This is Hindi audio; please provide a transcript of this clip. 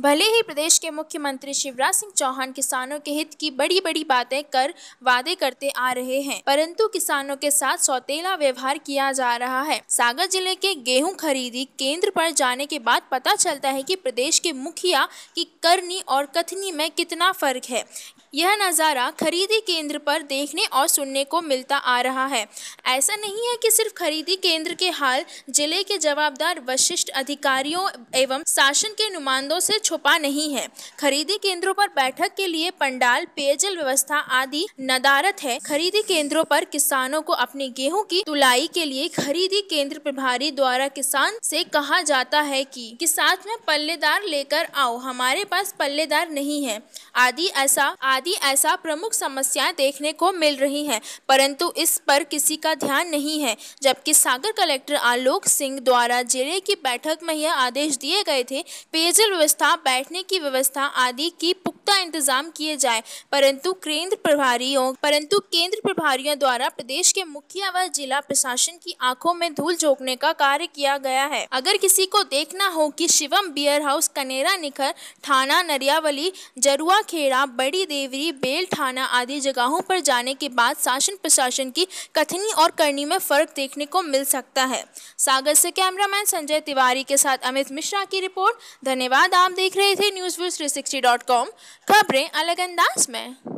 भले ही प्रदेश के मुख्यमंत्री शिवराज सिंह चौहान किसानों के हित की बड़ी बड़ी बातें कर वादे करते आ रहे हैं परंतु किसानों के साथ सौतेला व्यवहार किया जा रहा है सागर जिले के गेहूं खरीदी केंद्र पर जाने के बाद पता चलता है कि प्रदेश के मुखिया की करनी और कथनी में कितना फर्क है यह नज़ारा खरीदी केंद्र पर देखने और सुनने को मिलता आ रहा है ऐसा नहीं है कि सिर्फ खरीदी केंद्र के हाल जिले के जवाबदार वशिष्ठ अधिकारियों एवं शासन के नुमाइंदों से छुपा नहीं है खरीदी केंद्रों पर बैठक के लिए पंडाल पेयजल व्यवस्था आदि नदारत है खरीदी केंद्रों पर किसानों को अपने गेहूं की तुलाई के लिए खरीदी केंद्र प्रभारी द्वारा किसान से कहा जाता है कि, कि साथ में पल्लेदार लेकर आओ हमारे पास पल्लेदार नहीं है आदि ऐसा आदि ऐसा प्रमुख समस्या देखने को मिल रही है परंतु इस पर किसी का ध्यान नहीं है जबकि सागर कलेक्टर आलोक सिंह द्वारा जिले की बैठक में यह आदेश दिए गए थे पेयजल व्यवस्था बैठने की व्यवस्था आदि की पुख्ता इंतजाम किए जाए परंतु केंद्र प्रभारियों परंतु केंद्र प्रभारियों द्वारा प्रदेश के मुखिया व जिला प्रशासन की आंखों में धूल झोंकने का कार्य किया गया है अगर किसी को देखना हो कि शिवम बियर हाउस कनेरा निखर थाना नरियावली जरुआ खेड़ा बड़ी देवरी बेल थाना आदि जगहों पर जाने के बाद शासन प्रशासन की कथनी और करनी में फर्क देखने को मिल सकता है सागर से कैमरामैन संजय तिवारी के साथ अमित मिश्रा की रिपोर्ट धन्यवाद आप देख देख रहे थे न्यूज़ व्यूज थ्री खबरें अलग अंदाज में